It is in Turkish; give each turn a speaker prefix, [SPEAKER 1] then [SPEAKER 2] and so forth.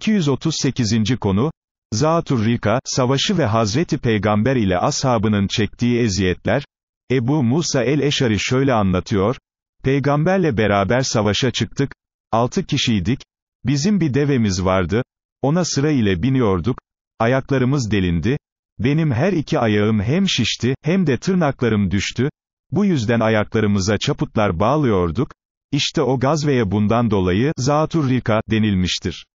[SPEAKER 1] 238. konu, Zatur Rika, savaşı ve Hazreti Peygamber ile ashabının çektiği eziyetler, Ebu Musa el-Eşari şöyle anlatıyor, Peygamberle beraber savaşa çıktık, 6 kişiydik, bizim bir devemiz vardı, ona sıra ile biniyorduk, ayaklarımız delindi, benim her iki ayağım hem şişti, hem de tırnaklarım düştü, bu yüzden ayaklarımıza çaputlar bağlıyorduk, işte o gazveye bundan dolayı, Zatur Rika, denilmiştir.